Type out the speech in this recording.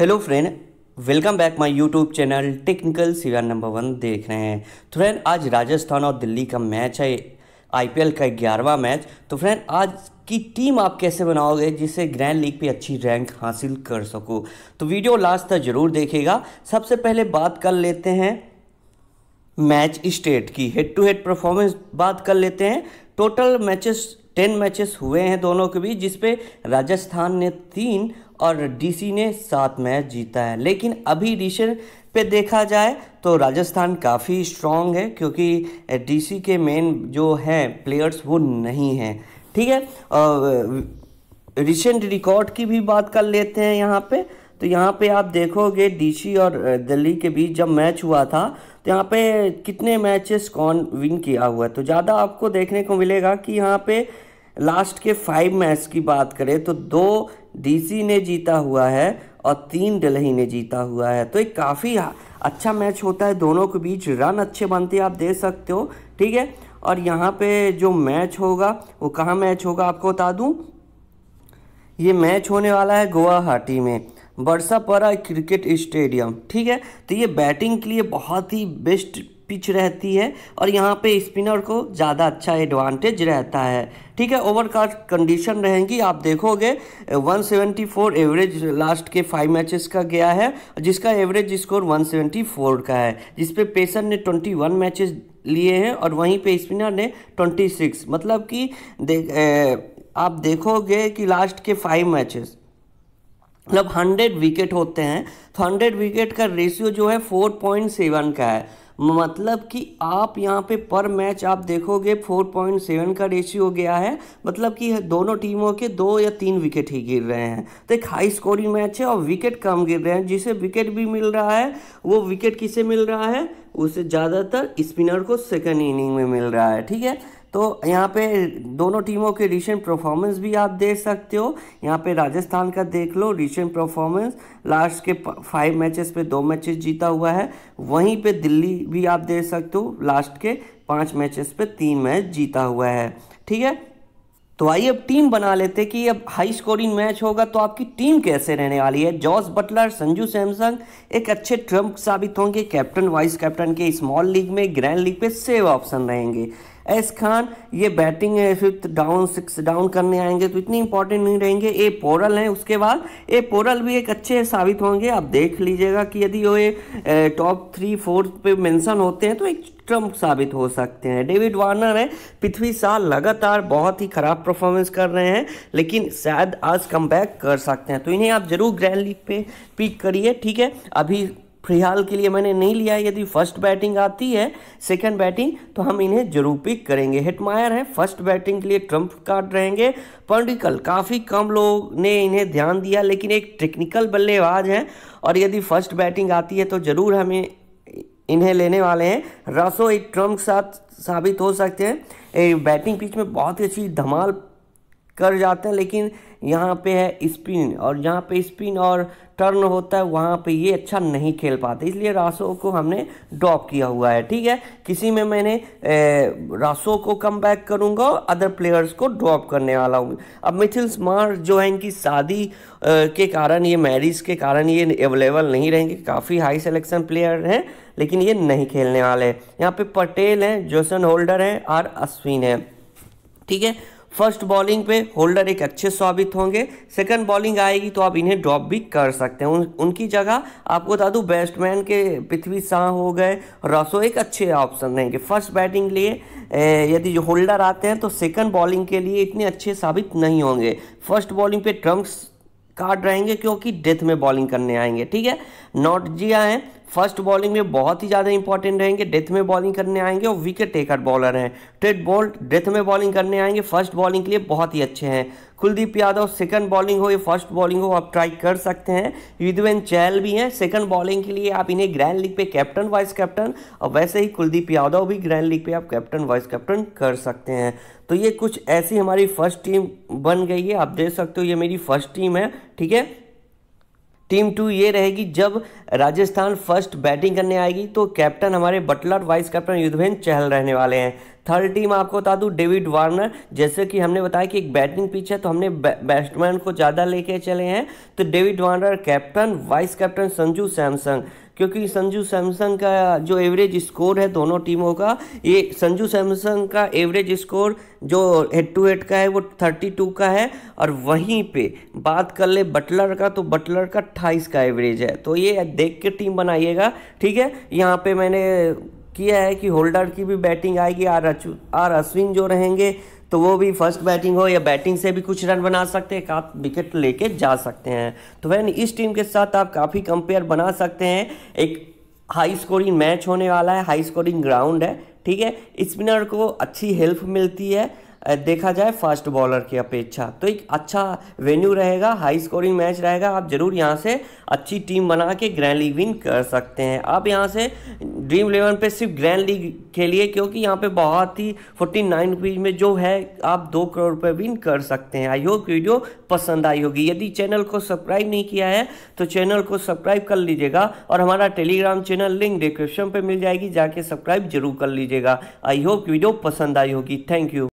hello friend welcome back my YouTube channel technical सीवर number one देख रहे हैं तो फ्रेंड आज राजस्थान और दिल्ली का मैच है आईपीएल का ग्यारहवा मैच तो फ्रेंड आज की टीम आप कैसे बनाओगे जिससे ग्रैंड लीग पे अच्छी रैंक हासिल कर सको तो वीडियो लास्ट तक ज़रूर देखेगा सबसे पहले बात कर लेते हैं मैच स्टेट की हेड टू हेड परफॉर्मेंस बात कर लेते हैं टोटल मैचेस टेन मैचेस हुए हैं दोनों के बीच जिसपे राजस्थान ने तीन और डीसी ने सात मैच जीता है लेकिन अभी डिशन पे देखा जाए तो राजस्थान काफ़ी स्ट्रांग है क्योंकि डीसी के मेन जो हैं प्लेयर्स वो नहीं हैं ठीक है और रिसेंट रिकॉर्ड की भी बात कर लेते हैं यहाँ पे तो यहाँ पे आप देखोगे डीसी और दिल्ली के बीच जब मैच हुआ था तो यहाँ पे कितने मैचेस कौन विन किया हुआ है तो ज़्यादा आपको देखने को मिलेगा कि यहाँ पे लास्ट के फाइव मैच की बात करें तो दो डीसी ने जीता हुआ है और तीन दिल्ली ने जीता हुआ है तो एक काफ़ी अच्छा मैच होता है दोनों के बीच रन अच्छे बनते हैं आप दे सकते हो ठीक है और यहाँ पे जो मैच होगा वो कहाँ मैच होगा आपको बता दूँ ये मैच होने वाला है गुवाहाटी में बरसापरा क्रिकेट स्टेडियम ठीक है तो ये बैटिंग के लिए बहुत ही बेस्ट पिच रहती है और यहाँ पे स्पिनर को ज़्यादा अच्छा एडवांटेज रहता है ठीक है ओवरकास्ट कंडीशन रहेंगी आप देखोगे 174 एवरेज लास्ट के फाइव मैचेस का गया है जिसका एवरेज स्कोर 174 का है जिसपे पेसर ने 21 मैचेस लिए हैं और वहीं पे स्पिनर ने 26 मतलब कि देख आप देखोगे कि लास्ट के फाइव मैचेस जब हंड्रेड विकेट होते हैं तो हंड्रेड विकेट का रेशियो जो है फोर पॉइंट सेवन का है मतलब कि आप यहाँ पे पर मैच आप देखोगे फोर पॉइंट सेवन का रेशियो गया है मतलब कि दोनों टीमों के दो या तीन विकेट ही गिर रहे हैं तो एक हाई स्कोरिंग मैच है और विकेट कम गिर रहे हैं जिसे विकेट भी मिल रहा है वो विकेट किसे मिल रहा है उसे ज़्यादातर स्पिनर को सेकेंड इनिंग में मिल रहा है ठीक है तो यहाँ पे दोनों टीमों के रिसेंट परफॉर्मेंस भी आप देख सकते हो यहाँ पे राजस्थान का देख लो रिसेंट परफॉर्मेंस लास्ट के फाइव मैचेस पे दो मैचेस जीता हुआ है वहीं पे दिल्ली भी आप देख सकते हो लास्ट के पाँच मैचेस पे तीन मैच जीता हुआ है ठीक है तो आइए अब टीम बना लेते कि अब हाई स्कोरिंग मैच होगा तो आपकी टीम कैसे रहने वाली है जॉस बटलर संजू सैमसंग एक अच्छे ट्रम्प साबित होंगे कैप्टन वाइस कैप्टन के स्मॉल लीग में ग्रैंड लीग पे सेव ऑप्शन रहेंगे एस खान ये बैटिंग है फिफ्थ डाउन सिक्स डाउन करने आएंगे तो इतनी इंपॉर्टेंट नहीं रहेंगे ए पोरल हैं उसके बाद ए पोरल भी एक अच्छे साबित होंगे आप देख लीजिएगा कि यदि वो ये टॉप थ्री फोर्थ पे मेंशन होते हैं तो एक ट्रम्प साबित हो सकते हैं डेविड वार्नर है पृथ्वी शाह लगातार बहुत ही खराब परफॉर्मेंस कर रहे हैं लेकिन शायद आज कम कर सकते हैं तो इन्हें आप जरूर ग्रैंड लीग पे पिक करिए ठीक है अभी फिलहाल के लिए मैंने नहीं लिया यदि फर्स्ट बैटिंग आती है सेकंड बैटिंग तो हम इन्हें जरूर पिक करेंगे हेटमायर है फर्स्ट बैटिंग के लिए ट्रम्प कार्ड रहेंगे पंडिकल काफ़ी कम लोग ने इन्हें ध्यान दिया लेकिन एक टेक्निकल बल्लेबाज हैं और यदि फर्स्ट बैटिंग आती है तो ज़रूर हमें इन्हें लेने वाले हैं रसो एक ट्रम्प साथ साबित हो सकते हैं बैटिंग पिच में बहुत ही अच्छी धमाल कर जाते हैं लेकिन यहाँ पे है स्पिन और जहाँ पे स्पिन और टर्न होता है वहाँ पे ये अच्छा नहीं खेल पाते इसलिए रासो को हमने ड्रॉप किया हुआ है ठीक है किसी में मैंने रासो को कम बैक करूँगा और अदर प्लेयर्स को ड्रॉप करने वाला हूँ अब मिथिल स्मार जो है इनकी शादी के कारण ये मैरिज के कारण ये अवेलेबल नहीं रहेंगे काफ़ी हाई सेलेक्शन प्लेयर हैं लेकिन ये नहीं खेलने वाले यहाँ पे पटेल हैं जोसन होल्डर हैं और अश्विन हैं ठीक है फर्स्ट बॉलिंग पे होल्डर एक अच्छे साबित होंगे सेकंड बॉलिंग आएगी तो आप इन्हें ड्रॉप भी कर सकते हैं उन, उनकी जगह आपको बता दूँ बैट्समैन के पृथ्वी शाह हो गए रसो एक अच्छे ऑप्शन रहेंगे फर्स्ट बैटिंग लिए यदि जो होल्डर आते हैं तो सेकंड बॉलिंग के लिए इतने अच्छे साबित नहीं होंगे फर्स्ट बॉलिंग पे ट्रम्प्स कार्ड रहेंगे क्योंकि डेथ में बॉलिंग करने आएंगे ठीक है नॉट जिया हैं फर्स्ट बॉलिंग में बहुत ही ज़्यादा इंपॉर्टेंट रहेंगे डेथ में बॉलिंग करने आएंगे और विकेट टेकर बॉलर हैं ट्रेड बॉल डेथ में बॉलिंग करने आएंगे फर्स्ट बॉलिंग के लिए बहुत ही अच्छे हैं कुलदीप यादव सेकंड बॉलिंग हो या फर्स्ट बॉलिंग हो आप ट्राई कर सकते हैं युद्धवेन चैल भी हैं सेकंड बॉलिंग के लिए आप इन्हें ग्रैंड लीग पे कैप्टन वाइस कैप्टन और वैसे ही कुलदीप यादव भी ग्रैंड लीग पे आप कैप्टन वाइस कैप्टन कर सकते हैं तो ये कुछ ऐसी हमारी फर्स्ट टीम बन गई है आप देख सकते हो ये मेरी फर्स्ट टीम है ठीक है टीम टू ये रहेगी जब राजस्थान फर्स्ट बैटिंग करने आएगी तो कैप्टन हमारे Buttler vice captain Yuzvendra Chahal रहने वाले हैं थर्ड टीम आपको बता दूं डेविड वार्नर जैसे कि हमने बताया कि एक बैटिंग पिच है तो हमने बैट्समैन को ज़्यादा लेके चले हैं तो David Warner captain vice captain Sanju Samson क्योंकि संजू सैमसंग का जो एवरेज स्कोर है दोनों टीमों का ये संजू सैमसंग का एवरेज स्कोर जो हेड टू हेड का है वो थर्टी टू का है और वहीं पे बात कर ले बटलर का तो बटलर का अट्ठाईस का एवरेज है तो ये देख के टीम बनाइएगा ठीक है यहाँ पे मैंने किया है कि होल्डर की भी बैटिंग आएगी आर आर अश्विन जो रहेंगे तो वो भी फर्स्ट बैटिंग हो या बैटिंग से भी कुछ रन बना सकते हैं आप विकेट लेके जा सकते हैं तो वैन इस टीम के साथ आप काफ़ी कंपेयर बना सकते हैं एक हाई स्कोरिंग मैच होने वाला है हाई स्कोरिंग ग्राउंड है ठीक है स्पिनर को अच्छी हेल्प मिलती है देखा जाए फास्ट बॉलर की अपेक्षा तो एक अच्छा वेन्यू रहेगा हाई स्कोरिंग मैच रहेगा आप ज़रूर यहाँ से अच्छी टीम बना के ग्रैंड लीग विन कर सकते हैं आप यहाँ से ड्रीम इलेवन पे सिर्फ ग्रैंड लीग खेलिए क्योंकि यहाँ पे बहुत ही फोर्टी नाइन रुपीज़ में जो है आप दो करोड़ रुपये विन कर सकते हैं आई होप वीडियो पसंद आई होगी यदि चैनल को सब्सक्राइब नहीं किया है तो चैनल को सब्सक्राइब कर लीजिएगा और हमारा टेलीग्राम चैनल लिंक डिस्क्रिप्शन पर मिल जाएगी जाके सब्सक्राइब जरूर कर लीजिएगा आई होप वीडियो पसंद आई होगी थैंक यू